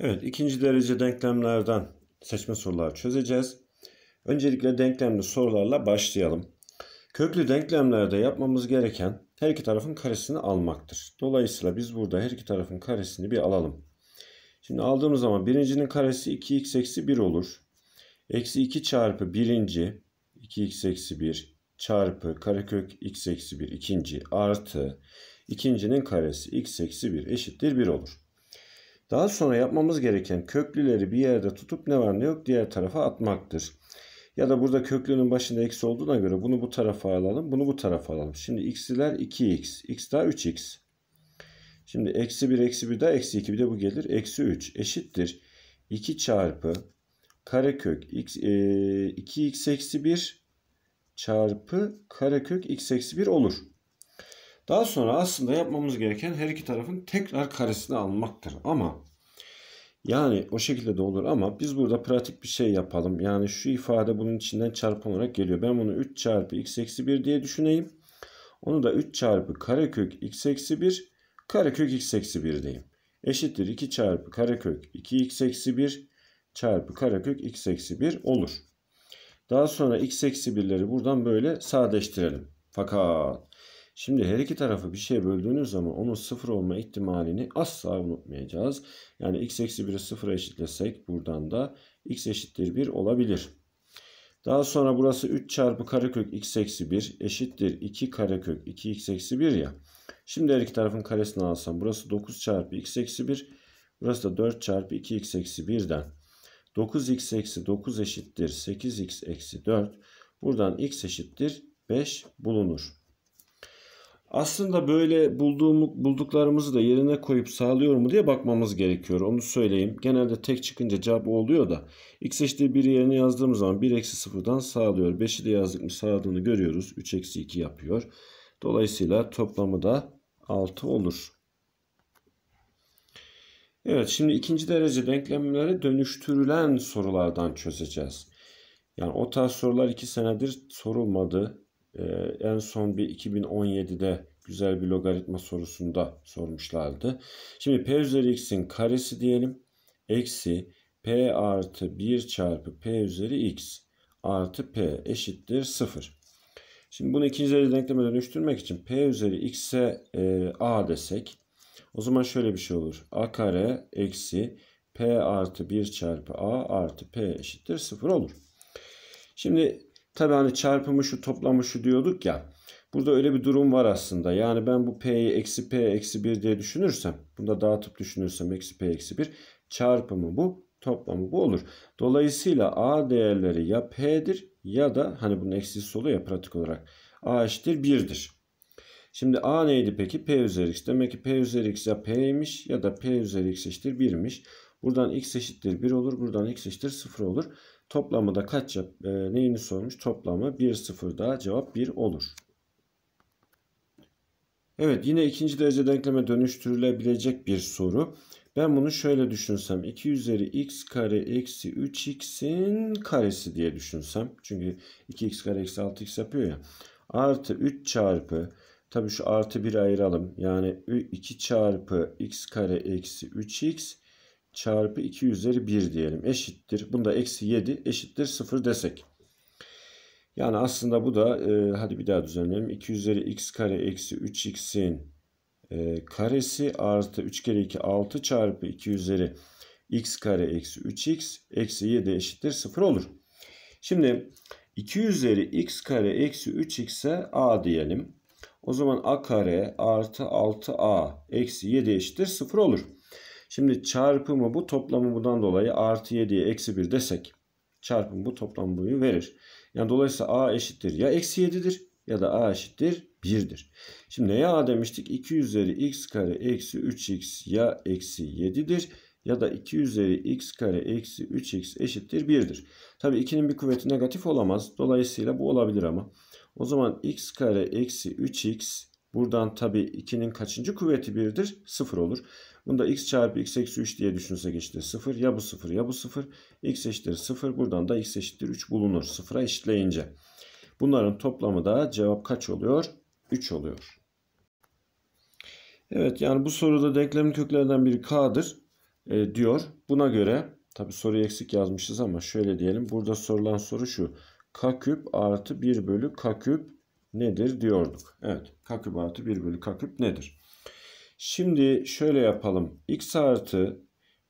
Evet, ikinci derece denklemlerden seçme soruları çözeceğiz. Öncelikle denklemli sorularla başlayalım. Köklü denklemlerde yapmamız gereken her iki tarafın karesini almaktır. Dolayısıyla biz burada her iki tarafın karesini bir alalım. Şimdi aldığımız zaman birincinin karesi 2x eksi 1 olur. Eksi 2 çarpı birinci 2x eksi 1 çarpı karekök x eksi 1 ikinci artı ikincinin karesi x eksi 1 eşittir 1 olur. Daha sonra yapmamız gereken köklüleri bir yerde tutup ne var ne yok diğer tarafa atmaktır. Ya da burada köklünün başında x olduğuna göre bunu bu tarafa alalım, bunu bu tarafa alalım. Şimdi x'ler 2x, x daha 3x. Şimdi eksi 1, eksi 1 daha eksi 2 bir de bu gelir. Eksi 3 eşittir. 2 çarpı karekök x, e, 2x eksi 1 çarpı karekök x eksi 1 olur. Daha sonra aslında yapmamız gereken her iki tarafın tekrar karesini almaktır. Ama yani o şekilde de olur ama biz burada pratik bir şey yapalım. Yani şu ifade bunun içinden çarpılarak geliyor. Ben bunu 3 çarpı x eksi 1 diye düşüneyim. Onu da 3 çarpı karekök x eksi 1 karekök x eksi 1 diyeyim. Eşittir 2 çarpı karekök 2x eksi 1 çarpı karekök x eksi 1 olur. Daha sonra x eksi 1'leri buradan böyle sadeleştirelim. Fakat Şimdi her iki tarafı bir şeye böldüğünüz zaman onun sıfır olma ihtimalini asla unutmayacağız. Yani x eksi 1'i sıfıra eşitlesek buradan da x eşittir 1 olabilir. Daha sonra burası 3 çarpı karekök x eksi 1 eşittir 2 karekök 2 x eksi 1 ya. Şimdi her iki tarafın karesini alsam burası 9 çarpı x eksi 1 burası da 4 çarpı 2 x eksi 1'den 9x eksi 9 eşittir 8x eksi 4 buradan x eşittir 5 bulunur. Aslında böyle bulduğum, bulduklarımızı da yerine koyup sağlıyor mu diye bakmamız gerekiyor. Onu söyleyeyim. Genelde tek çıkınca cevap oluyor da x eşittir 1 yerine yazdığımız zaman 1 eksi 0'dan sağlıyor. 5'i de yazdık mı sağladığını görüyoruz. 3 eksi 2 yapıyor. Dolayısıyla toplamı da 6 olur. Evet şimdi ikinci derece denklemleri dönüştürülen sorulardan çözeceğiz. Yani o tarz sorular 2 senedir sorulmadı e, en son bir 2017'de güzel bir logaritma sorusunda sormuşlardı. Şimdi P üzeri x'in karesi diyelim. Eksi P artı 1 çarpı P üzeri x artı P eşittir 0. Şimdi bunu ikinci derece denkleme dönüştürmek için P üzeri x'e e, A desek o zaman şöyle bir şey olur. A kare eksi P artı 1 çarpı A artı P eşittir 0 olur. Şimdi Tabi hani çarpımı şu toplamı şu diyorduk ya. Burada öyle bir durum var aslında. Yani ben bu p'yi eksi p eksi 1 diye düşünürsem. Bunu da dağıtıp düşünürsem eksi p eksi 1. Çarpımı bu toplamı bu olur. Dolayısıyla a değerleri ya p'dir ya da hani bunun eksisi solu ya pratik olarak. a eşittir 1'dir. Şimdi a neydi peki? p üzeri x. Demek ki p üzeri x ya p'ymiş ya da p üzeri x eşittir 1'miş. Buradan x eşittir 1 olur. Buradan x eşittir 0 olur. Toplamı da kaç e, neyini sormuş? Toplamı 1 0 daha cevap 1 olur. Evet yine ikinci derece denkleme dönüştürülebilecek bir soru. Ben bunu şöyle düşünsem 2 üzeri x kare eksi 3x'in karesi diye düşünsem. Çünkü 2x kare eksi 6x yapıyor ya. Artı 3 çarpı tabii şu artı 1 ayıralım. Yani 2 çarpı x kare eksi 3x çarpı 2 üzeri 1 diyelim. Eşittir. Bunda eksi 7 eşittir 0 desek. Yani aslında bu da e, hadi bir daha düzenleyelim. 2 üzeri x kare eksi 3x'in e, karesi artı 3 kere 2 6 çarpı 2 üzeri x kare eksi 3x eksi 7 eşittir 0 olur. Şimdi 2 üzeri x kare eksi 3x'e a diyelim. O zaman a kare artı 6a eksi 7 eşittir 0 olur. Şimdi çarpımı bu toplamı bundan dolayı artı 7'ye eksi 1 desek çarpım bu toplam boyu verir. Yani dolayısıyla a eşittir ya eksi 7'dir ya da a eşittir 1'dir. Şimdi neye a demiştik? 2 üzeri x kare eksi 3x ya eksi 7'dir ya da 2 üzeri x kare eksi 3x eşittir 1'dir. Tabi 2'nin bir kuvveti negatif olamaz. Dolayısıyla bu olabilir ama. O zaman x kare eksi 3x buradan tabi 2'nin kaçıncı kuvveti 1'dir? 0 olur. Bunu da x çarpı x eksi 3 diye düşünsek işte 0. Ya bu 0 ya bu 0. x eşittir 0. Buradan da x eşittir 3 bulunur. 0'a eşitleyince. Bunların toplamı da cevap kaç oluyor? 3 oluyor. Evet yani bu soruda denklemin köklerinden biri k'dır e, diyor. Buna göre tabi soruyu eksik yazmışız ama şöyle diyelim. Burada sorulan soru şu. k küp artı 1 bölü k küp nedir diyorduk. Evet k küp artı 1 bölü k küp nedir? Şimdi şöyle yapalım. x artı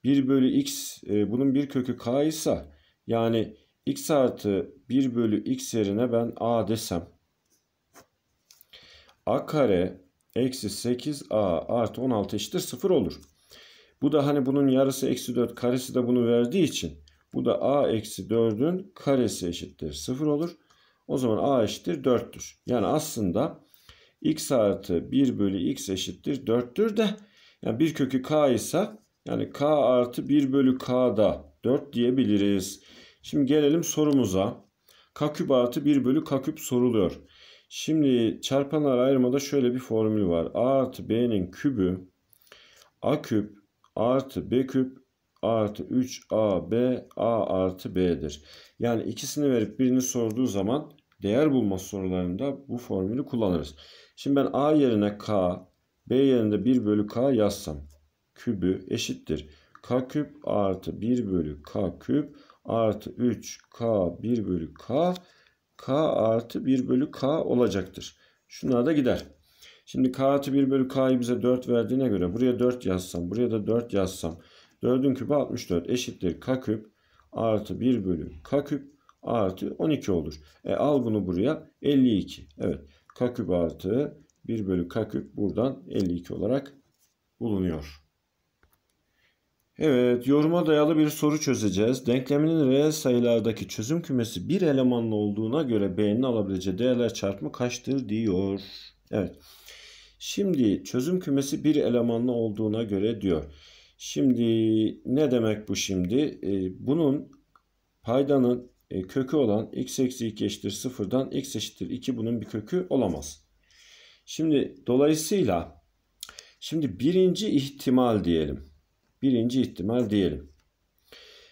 1 bölü x e, bunun bir kökü k ise yani x artı 1 bölü x yerine ben a desem. a kare eksi 8a artı 16 eşittir 0 olur. Bu da hani bunun yarısı eksi 4 karesi de bunu verdiği için bu da a eksi 4'ün karesi eşittir 0 olur. O zaman a eşittir 4'tür. Yani aslında x artı 1 bölü x eşittir 4'tür de yani bir kökü k ise yani k artı 1 bölü k da 4 diyebiliriz. Şimdi gelelim sorumuza. K küp artı 1 bölü k küp soruluyor. Şimdi çarpanlar ayırmada şöyle bir formül var. A artı B'nin kübü A küp artı B küp artı 3AB A artı B'dir. Yani ikisini verip birini sorduğu zaman değer bulma sorularında bu formülü kullanırız. Şimdi ben A yerine K, B yerinde 1 bölü K yazsam kübü eşittir. K küp artı 1 bölü K küp artı 3 K 1 bölü K K artı 1 bölü K olacaktır. Şunlar da gider. Şimdi K artı 1 bölü K'yı bize 4 verdiğine göre buraya 4 yazsam buraya da 4 yazsam 4'ün küpü 64 eşittir K küp artı 1 bölü K küp artı 12 olur. E, al bunu buraya 52. Evet k küp artı 1 bölü k küp buradan 52 olarak bulunuyor. Evet, yoruma dayalı bir soru çözeceğiz. Denkleminin reel sayılardaki çözüm kümesi bir elemanlı olduğuna göre B'nin alabileceği değerler çarpımı kaçtır diyor. Evet. Şimdi çözüm kümesi bir elemanlı olduğuna göre diyor. Şimdi ne demek bu şimdi? E, bunun paydanın e, kökü olan x eksi 2 eşittir 0'dan x eşittir 2 bunun bir kökü olamaz. Şimdi dolayısıyla şimdi birinci ihtimal diyelim. Birinci ihtimal diyelim.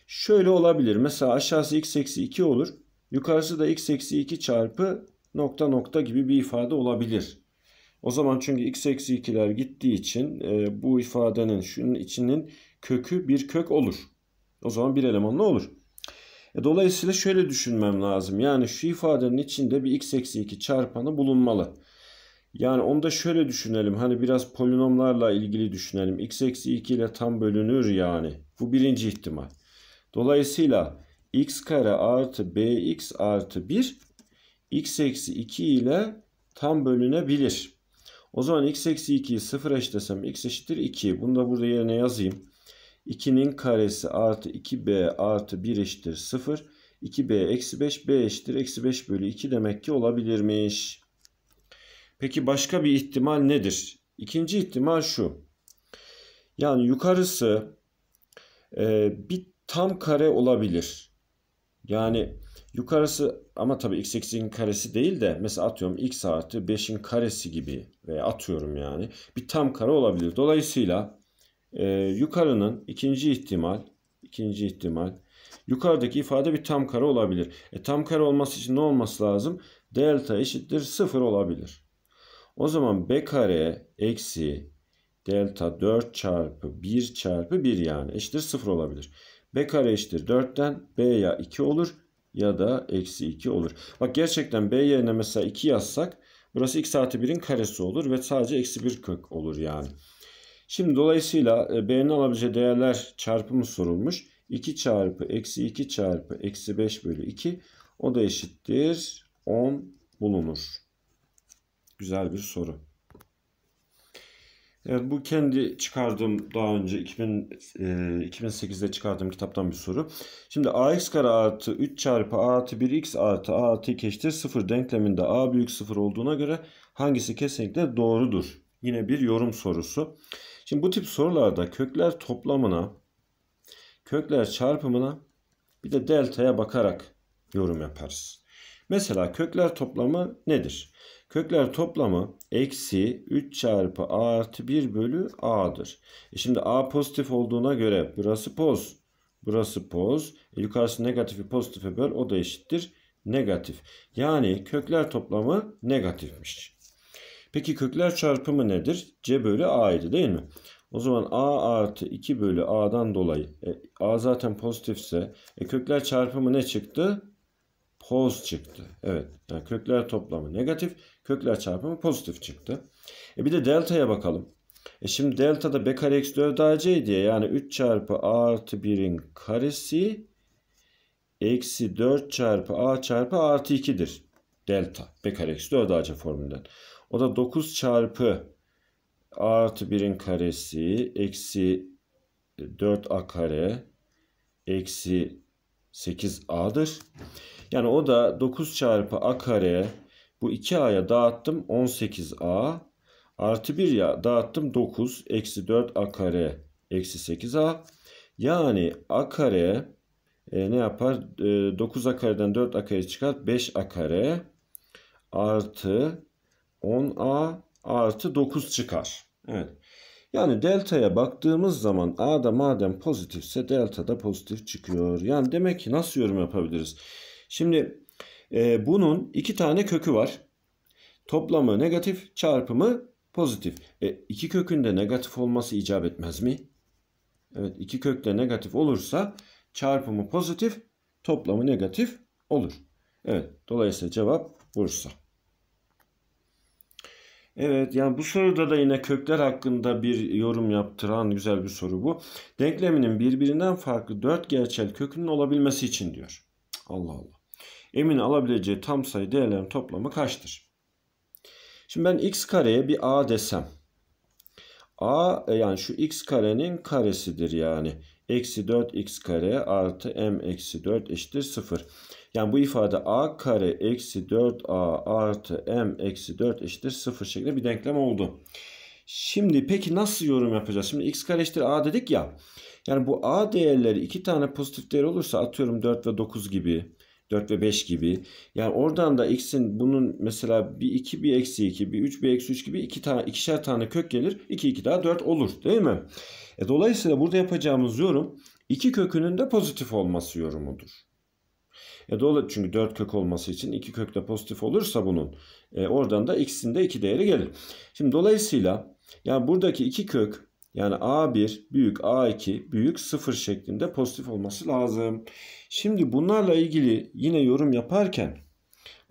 Şöyle olabilir. Mesela aşağısı x eksi 2 olur. Yukarısı da x eksi 2 çarpı nokta nokta gibi bir ifade olabilir. O zaman çünkü x eksi 2'ler gittiği için e, bu ifadenin şunun içinin kökü bir kök olur. O zaman bir eleman ne olur? E, dolayısıyla şöyle düşünmem lazım. Yani şu ifadenin içinde bir x eksi 2 çarpanı bulunmalı. Yani onu da şöyle düşünelim. Hani biraz polinomlarla ilgili düşünelim. x eksi 2 ile tam bölünür yani. Bu birinci ihtimal. Dolayısıyla x kare artı bx artı 1 x eksi 2 ile tam bölünebilir. O zaman x eksi 2'yi 0 eşitlesem x eşittir 2. Bunu da burada yerine yazayım. 2'nin karesi artı 2b artı 1 eşittir 0. 2b eksi 5 b eşittir eksi 5 bölü 2 demek ki olabilirmiş. Peki başka bir ihtimal nedir? İkinci ihtimal şu. Yani yukarısı e, bir tam kare olabilir. Yani yukarısı ama tabii x eksi'nin karesi değil de mesela atıyorum x artı 5'in karesi gibi veya atıyorum yani bir tam kare olabilir. Dolayısıyla e, yukarının ikinci ihtimal, ikinci ihtimal yukarıdaki ifade bir tam kare olabilir. E, tam kare olması için ne olması lazım? Delta eşittir 0 olabilir. O zaman b kare eksi delta 4 çarpı 1 çarpı 1 yani eşittir 0 olabilir. b kare eşittir 4'ten b ya 2 olur ya da eksi 2 olur. Bak gerçekten b yerine mesela 2 yazsak burası x artı 1'in karesi olur ve sadece eksi 1 kök olur yani. Şimdi dolayısıyla e, B'nin alabileceği değerler çarpımı sorulmuş. 2 çarpı eksi 2 çarpı eksi 5 bölü 2 o da eşittir 10 bulunur. Güzel bir soru. Evet bu kendi çıkardığım daha önce 2000, e, 2008'de çıkardığım kitaptan bir soru. Şimdi ax kare artı 3 çarpı a artı 1x artı a artı 2 eşittir 0 denkleminde a büyük 0 olduğuna göre hangisi kesinlikle doğrudur? Yine bir yorum sorusu. Şimdi bu tip sorularda kökler toplamına, kökler çarpımına bir de deltaya bakarak yorum yaparız. Mesela kökler toplamı nedir? Kökler toplamı eksi 3 çarpı a artı 1 bölü a'dır. E şimdi a pozitif olduğuna göre burası poz. Burası poz. E yukarısı negatifi pozitife böl o da eşittir negatif. Yani kökler toplamı negatifmiş. Peki kökler çarpımı nedir? C bölü A idi değil mi? O zaman A artı 2 bölü A'dan dolayı e, A zaten pozitifse e, kökler çarpımı ne çıktı? Poz çıktı. Evet. Yani kökler toplamı negatif. Kökler çarpımı pozitif çıktı. E bir de delta'ya bakalım. E şimdi delta'da B kare eksi 4 AC diye yani 3 çarpı A artı 1'in karesi eksi 4 çarpı A çarpı A artı 2'dir. Delta. B kare eksi 4 AC formülünden. O da 9 çarpı a artı 1'in karesi eksi 4a kare eksi 8a'dır. Yani o da 9 çarpı a kare bu 2a'ya dağıttım 18a artı 1 ya dağıttım 9 eksi 4a kare eksi 8a yani a kare e, ne yapar? E, 9 a kareden 4 a kare çıkar 5 a kare artı 10a artı 9 çıkar. Evet. Yani delta'ya baktığımız zaman a da madem pozitifse delta da pozitif çıkıyor. Yani demek ki nasıl yorum yapabiliriz? Şimdi e, bunun iki tane kökü var. Toplamı negatif çarpımı pozitif. E, iki kökünde negatif olması icap etmez mi? Evet iki kökte negatif olursa çarpımı pozitif toplamı negatif olur. Evet dolayısıyla cevap Bursa. Evet yani bu soruda da yine kökler hakkında bir yorum yaptıran güzel bir soru bu. Denkleminin birbirinden farklı dört gerçel kökünün olabilmesi için diyor. Allah Allah. Emin alabileceği tam sayı değerlerin toplamı kaçtır? Şimdi ben x kareye bir a desem. a e, yani şu x karenin karesidir yani. Eksi 4x kare artı m eksi 4 eşittir 0. Yani bu ifade a kare eksi 4a artı m eksi 4 eşittir 0 şeklinde bir denklem oldu. Şimdi peki nasıl yorum yapacağız? Şimdi x kare eşittir a dedik ya. Yani bu a değerleri iki tane pozitif değer olursa atıyorum 4 ve 9 gibi 4 ve 5 gibi. Yani oradan da x'in bunun mesela bir 2 bir eksi 2 bir 3 bir eksi 3 gibi iki tane, ikişer tane kök gelir. 2 2 daha 4 olur değil mi? E, dolayısıyla burada yapacağımız yorum 2 kökünün de pozitif olması yorumudur. E dolayı çünkü 4 kök olması için 2 kök de pozitif olursa bunun e, oradan da x'in de 2 değeri gelir. Şimdi dolayısıyla yani buradaki 2 kök yani A1 büyük A2 büyük 0 şeklinde pozitif olması lazım. Şimdi bunlarla ilgili yine yorum yaparken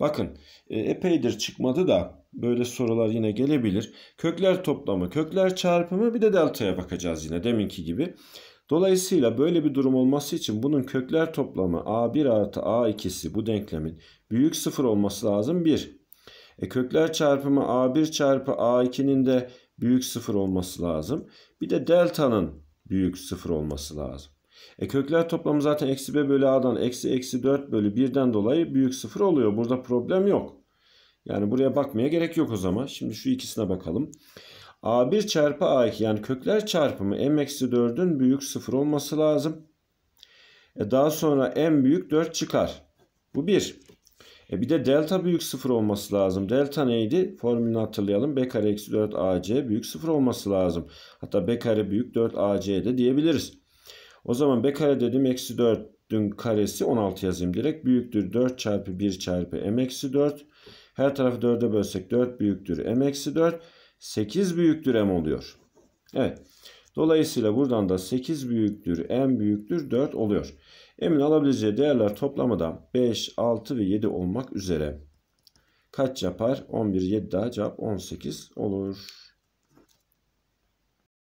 bakın e, epeydir çıkmadı da böyle sorular yine gelebilir. Kökler toplamı, kökler çarpımı bir de deltaya bakacağız yine deminki gibi. Dolayısıyla böyle bir durum olması için bunun kökler toplamı A1 artı A2'si bu denklemin büyük sıfır olması lazım 1. E kökler çarpımı A1 çarpı A2'nin de büyük sıfır olması lazım. Bir de delta'nın büyük sıfır olması lazım. E kökler toplamı zaten eksi b bölü a'dan eksi eksi 4 bölü 1'den dolayı büyük sıfır oluyor. Burada problem yok. Yani buraya bakmaya gerek yok o zaman. Şimdi şu ikisine bakalım. a1 çarpı a2 yani kökler çarpımı m eksi 4'ün büyük sıfır olması lazım. E daha sonra m büyük 4 çıkar. Bu 1. E bir de delta büyük sıfır olması lazım. Delta neydi? Formülünü hatırlayalım. B kare eksi 4 AC büyük sıfır olması lazım. Hatta B kare büyük 4 AC de diyebiliriz. O zaman B kare dedim eksi 4'ün karesi 16 yazayım direkt. Büyüktür 4 çarpı 1 çarpı M eksi 4. Her tarafı 4'e bölsek 4 büyüktür M eksi 4. 8 büyüktür M oluyor. Evet. Dolayısıyla buradan da 8 büyüktür M büyüktür 4 oluyor. Emin alabileceği değerler toplamı da 5, 6 ve 7 olmak üzere. Kaç yapar? 11, 7 daha cevap 18 olur.